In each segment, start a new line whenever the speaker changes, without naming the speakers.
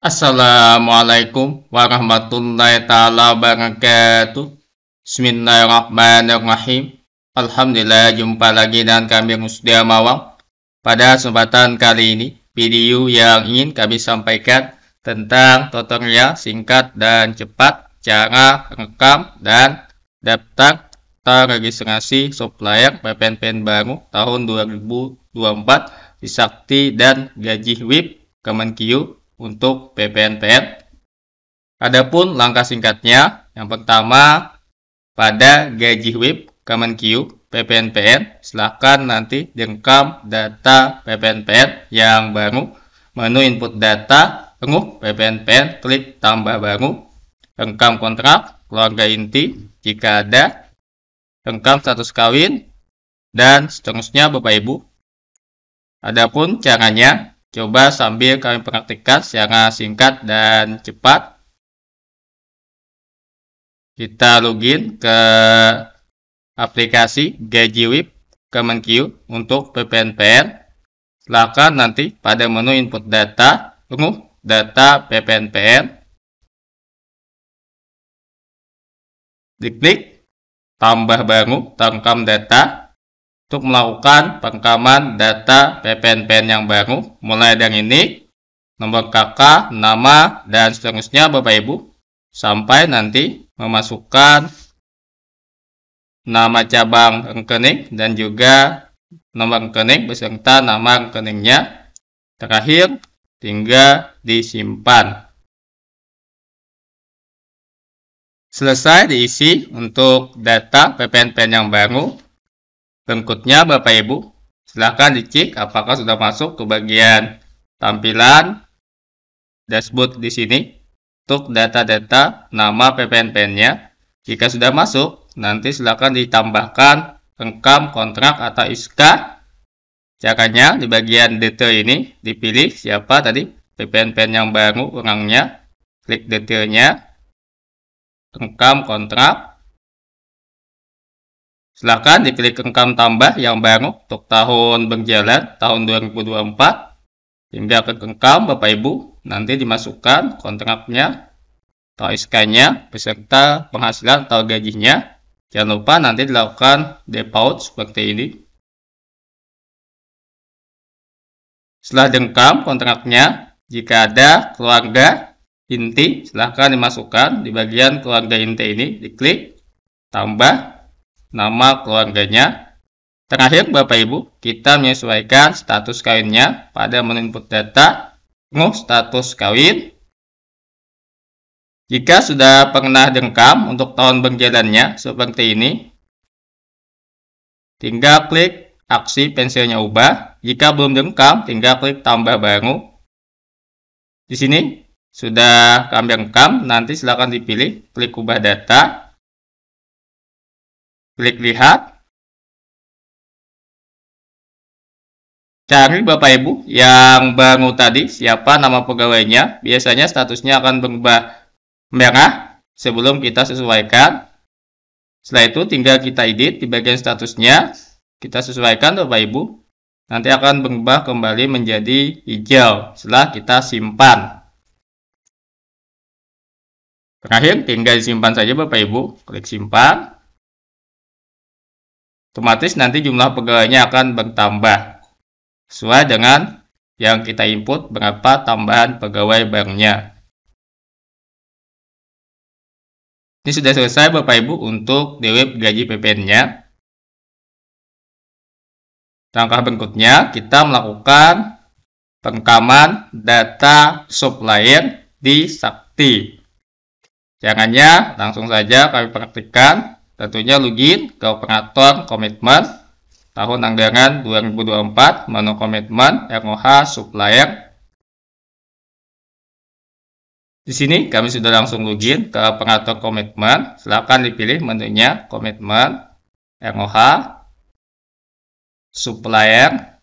Assalamualaikum warahmatullahi taala wabarakatuh. Bismillahirrahmanirrahim. Alhamdulillah jumpa lagi dengan kami Musdia Mawang. Pada kesempatan kali ini, video yang ingin kami sampaikan tentang tutorial singkat dan cepat cara rekam dan daftar registrasi supplier PPNPN baru tahun 2024 di Sakti dan Gaji WIP Kemenkyu untuk PPNPN. Adapun langkah singkatnya, yang pertama pada gaji WIP Kemenkyu PPNPN, silahkan nanti jengkam data PPNPN yang baru, menu input data, tunggu PPNPN, klik tambah baru, rekam kontrak, keluarga inti jika ada, rekam status kawin, dan seterusnya Bapak Ibu. Adapun caranya, Coba sambil kami praktikkan
secara singkat dan cepat. Kita
login ke aplikasi GajiWip Kemenq untuk PPNPR. Silakan nanti pada menu input data, tunggu
data PPNPR. Diklik tambah baru, tangkam data, untuk melakukan
pengkaman data PPNPN yang baru, mulai dari ini, nomor KK, nama, dan seterusnya Bapak Ibu, sampai nanti memasukkan nama cabang rekening dan juga nomor rekening beserta nama rekeningnya. Terakhir, tinggal
disimpan. Selesai diisi
untuk data PPNPN yang baru. Berikutnya Bapak Ibu, silahkan dicek apakah sudah masuk ke bagian tampilan dashboard di sini untuk data-data nama PPNPN-nya. Jika sudah masuk, nanti silahkan ditambahkan rekam kontrak atau ISK. Caranya di bagian detail ini dipilih siapa tadi PPNPN yang baru orangnya, klik detailnya, rekam kontrak, Silahkan diklik rekam tambah yang baru untuk tahun berjalan tahun 2024. hingga ke rekam Bapak Ibu, nanti dimasukkan kontraknya atau SK-nya beserta penghasilan atau gajinya. Jangan lupa nanti dilakukan default seperti ini. Setelah dengkam kontraknya, jika ada keluarga inti silahkan dimasukkan di bagian keluarga inti ini diklik tambah nama keluarganya. Terakhir, Bapak Ibu, kita menyesuaikan status kawinnya pada menu input data, penuh status kawin. Jika sudah pernah dengkam untuk tahun
berjalannya seperti ini, tinggal klik aksi
pensilnya ubah. Jika belum dengkam, tinggal klik tambah baru. Di
sini sudah kami rekam, nanti silakan dipilih, klik ubah data. Klik lihat. Cari Bapak Ibu yang baru tadi siapa nama pegawainya.
Biasanya statusnya akan berubah merah sebelum kita sesuaikan. Setelah itu tinggal kita edit di bagian statusnya. Kita sesuaikan Bapak Ibu. Nanti akan berubah kembali menjadi hijau setelah kita simpan. Terakhir tinggal simpan saja Bapak Ibu. Klik simpan otomatis nanti jumlah pegawainya akan bertambah sesuai dengan yang kita input berapa tambahan pegawai
banknya Ini sudah selesai Bapak Ibu untuk DWP gaji PPN-nya.
Langkah
berikutnya kita melakukan perekaman data supplier di Sakti. Caranya langsung saja kami praktikkan Tentunya login ke operator Komitmen Tahun Anggaran 2024 Menu Komitmen ROH Supplier Di sini kami sudah langsung login ke pengatur komitmen. Silakan dipilih
menunya komitmen, ROH, supplier,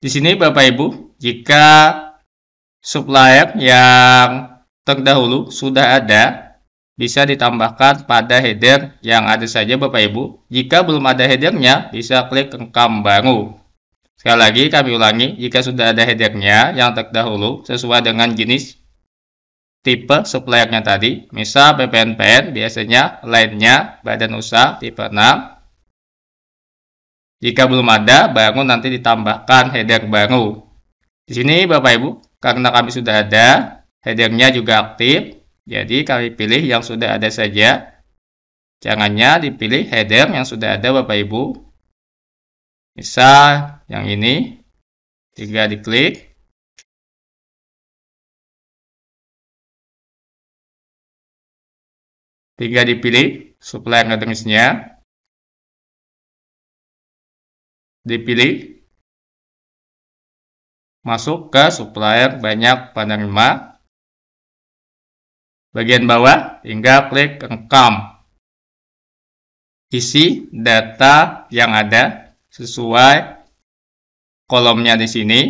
Di sini Bapak Ibu, jika supplier yang terdahulu
sudah ada, bisa ditambahkan pada header yang ada saja Bapak Ibu. Jika belum ada headernya, bisa klik rekam baru. Sekali lagi kami ulangi, jika sudah ada headernya yang terdahulu sesuai dengan jenis tipe suppliernya tadi, misal PPNPN biasanya lainnya badan usaha tipe 6. Jika belum ada, bangun nanti ditambahkan header baru. Di sini Bapak Ibu, karena kami sudah ada, headernya juga aktif. Jadi kami pilih yang sudah ada saja. Jangannya dipilih header yang
sudah ada Bapak Ibu. Misal yang ini. Tiga diklik. Tiga dipilih supplier notice Dipilih masuk ke supplier banyak penerima
bagian bawah hingga klik rekam. Isi
data yang ada sesuai kolomnya di sini.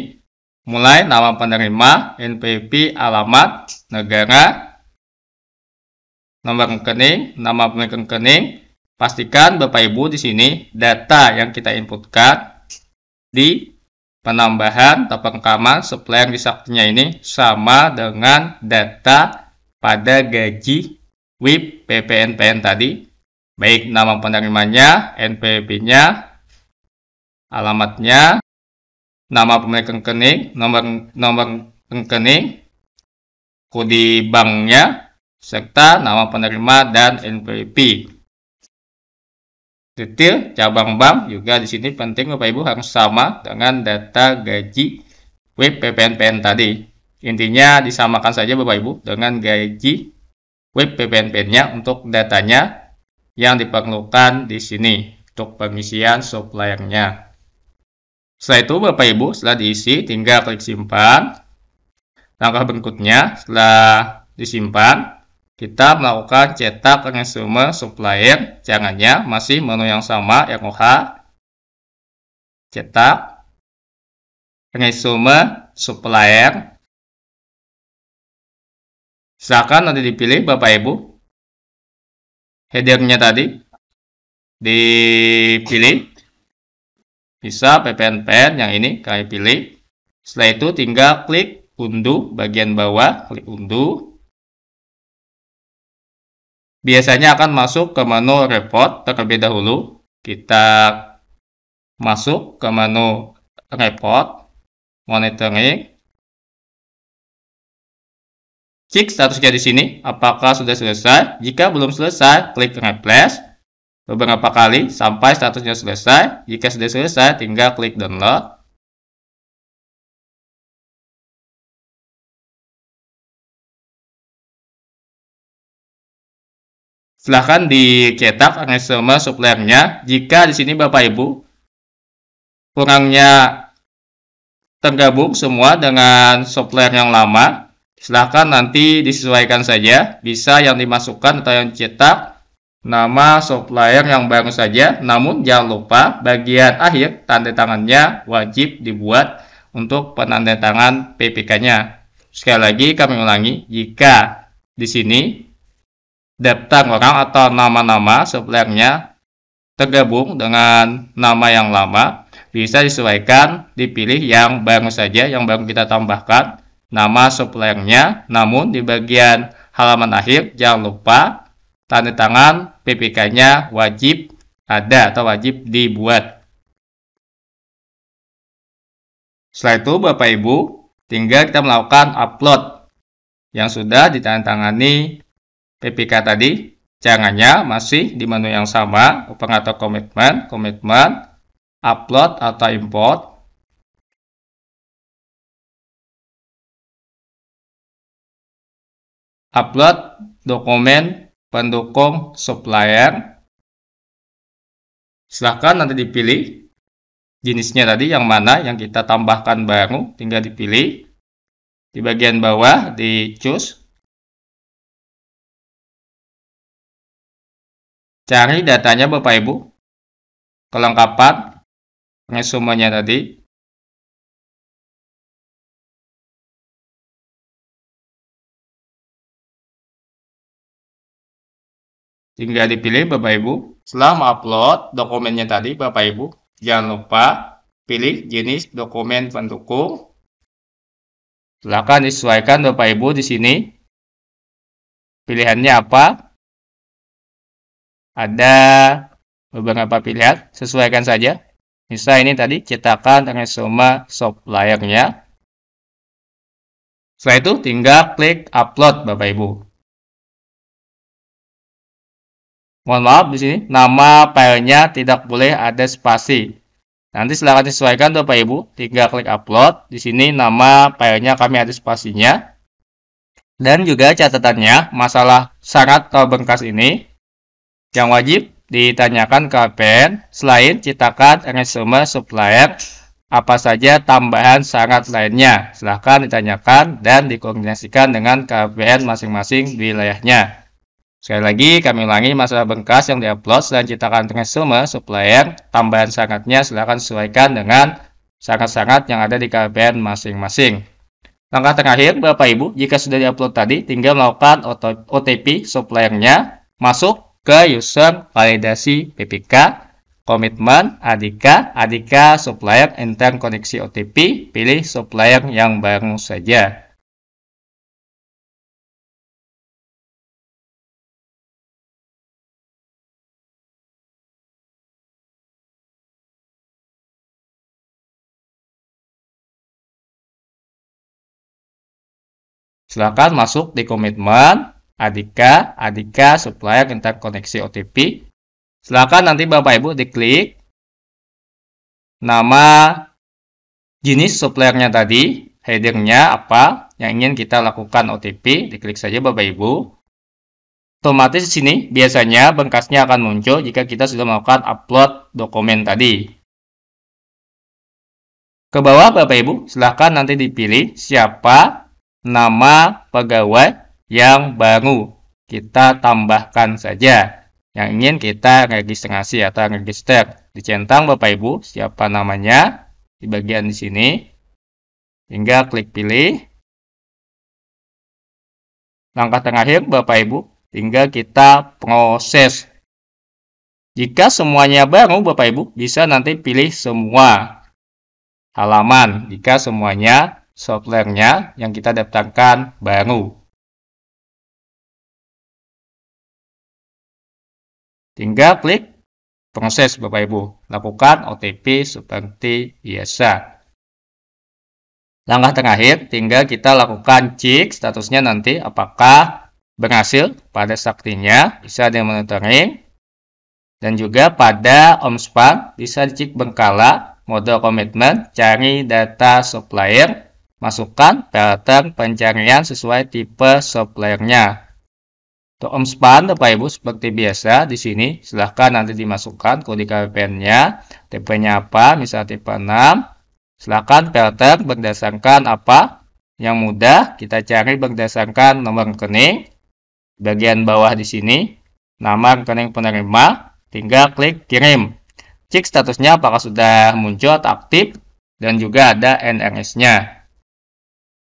Mulai nama penerima, NPP, alamat, negara, nomor rekening, nama pemilik rekening. Pastikan Bapak Ibu di sini data yang kita inputkan di penambahan atau pengkaman supplier wisaktinya ini sama dengan data pada gaji WIP PPNPN tadi, baik nama penerimanya, NPWP-nya, alamatnya, nama pemilik rekening, nomor nomor rekening, kode banknya, serta nama penerima dan NPWP. Detail cabang bank juga di sini penting Bapak Ibu harus sama dengan data gaji WIP PPNPN tadi. Intinya disamakan saja Bapak Ibu dengan gaji web PPNP-nya untuk datanya yang diperlukan di sini untuk pengisian suppliernya. Setelah itu Bapak Ibu setelah diisi tinggal klik simpan. Langkah berikutnya setelah disimpan kita melakukan cetak resume supplier jangannya masih menu yang
sama OH cetak resume supplier Silahkan nanti dipilih Bapak Ibu. Headernya tadi
dipilih. Bisa ppn PPNPN yang ini kalian pilih. Setelah itu tinggal klik unduh bagian bawah, klik unduh. Biasanya akan masuk ke menu report terlebih dahulu.
Kita masuk ke menu report, monitoring, Cek statusnya di sini,
apakah sudah selesai. Jika belum selesai, klik replace. beberapa kali
sampai statusnya selesai. Jika sudah selesai, tinggal klik download. Silahkan dicetak resume suppliernya.
Jika di sini Bapak Ibu kurangnya tergabung semua dengan software yang lama, Silahkan nanti disesuaikan saja, bisa yang dimasukkan atau yang cetak, nama supplier yang baru saja, namun jangan lupa bagian akhir tanda tangannya wajib dibuat untuk penandatangan PPK-nya. Sekali lagi kami ulangi, jika di sini daftar orang atau nama-nama suppliernya tergabung dengan nama yang lama, bisa disesuaikan, dipilih yang baru saja, yang baru kita tambahkan, nama suppliernya. Namun di bagian halaman akhir jangan lupa tanda tangan PPK-nya wajib ada
atau wajib dibuat. Setelah itu
Bapak Ibu tinggal kita melakukan upload yang sudah ditandatangani PPK tadi. Jangannya masih di menu yang sama, atau
komitmen, komitmen, upload atau import, upload dokumen pendukung supplier.
Silahkan nanti dipilih jenisnya tadi yang mana yang kita tambahkan baru
tinggal dipilih. Di bagian bawah di choose. Cari datanya Bapak Ibu. Kelengkapan resumenya tadi tinggal dipilih Bapak Ibu. Setelah upload
dokumennya tadi Bapak Ibu, jangan lupa pilih jenis dokumen pendukung. Silakan disesuaikan Bapak Ibu di sini. Pilihannya apa? Ada beberapa pilihan, sesuaikan saja. Misal ini tadi cetakan dengan semua soft layarnya.
Setelah itu tinggal klik upload Bapak Ibu. Mohon maaf di sini nama filenya
tidak boleh ada spasi. Nanti silahkan disesuaikan tuh Pak Ibu. Tinggal klik upload. Di sini nama filenya kami ada spasinya. Dan juga catatannya masalah syarat atau berkas ini yang wajib ditanyakan ke APN selain citakan resume supplier apa saja tambahan sangat lainnya silahkan ditanyakan dan dikoordinasikan dengan KPN masing-masing wilayahnya. Sekali lagi, kami ulangi masalah bengkas yang diupload dan dengan semua supplier. Tambahan sangatnya silakan sesuaikan dengan sangat-sangat yang ada di KPN masing-masing. Langkah terakhir, Bapak Ibu, jika sudah diupload tadi, tinggal melakukan OTP suppliernya masuk ke user validasi PPK, komitmen Adika, Adika supplier intern koneksi OTP, pilih
supplier yang baru saja. Silahkan masuk di komitmen
Adika, Adika supplier koneksi OTP. Silahkan nanti Bapak Ibu diklik nama jenis suppliernya tadi, headernya apa, yang ingin kita lakukan OTP, diklik saja Bapak Ibu. Otomatis di sini biasanya bengkasnya akan muncul jika kita sudah melakukan
upload
dokumen tadi. Ke bawah Bapak Ibu, silahkan nanti dipilih siapa nama pegawai yang baru. Kita tambahkan saja yang ingin kita registrasi atau register. Dicentang Bapak Ibu siapa namanya di bagian di sini.
Hingga klik pilih. Langkah terakhir Bapak
Ibu, tinggal kita proses. Jika semuanya baru Bapak Ibu bisa nanti pilih semua halaman. Jika semuanya
softwarenya yang kita daftarkan baru. Tinggal klik proses Bapak Ibu, lakukan OTP seperti biasa.
Langkah terakhir, tinggal kita lakukan cek statusnya nanti apakah berhasil pada saktinya, bisa di monitoring, dan juga pada OMSPAN bisa dicek berkala, model komitmen, cari data supplier, Masukkan pattern pencarian sesuai tipe supplier-nya. Untuk OmSpan, Bapak Ibu, seperti biasa di sini silahkan nanti dimasukkan kode KPN-nya, tipe-nya apa, misal tipe 6. Silahkan pattern berdasarkan apa yang mudah kita cari berdasarkan nomor rekening. Bagian bawah di sini, nama rekening penerima, tinggal klik kirim. Cek statusnya apakah sudah muncul atau aktif dan juga ada NRS-nya.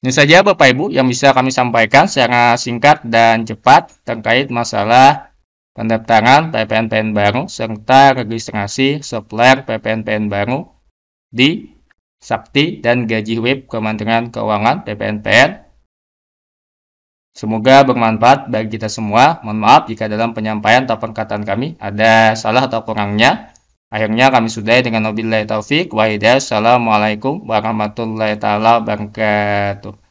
Ini saja Bapak Ibu yang bisa kami sampaikan secara singkat dan cepat terkait masalah pendaftaran PPN-PN baru serta registrasi supplier PPN-PN baru di Sakti dan Gaji Web Kementerian Keuangan PPNPN. Semoga bermanfaat bagi kita semua. Mohon maaf jika dalam penyampaian atau perkataan kami ada salah atau kurangnya. Akhirnya kami sudahi dengan Nabi taufik wa hidayah. Assalamualaikum warahmatullahi taala
wabarakatuh.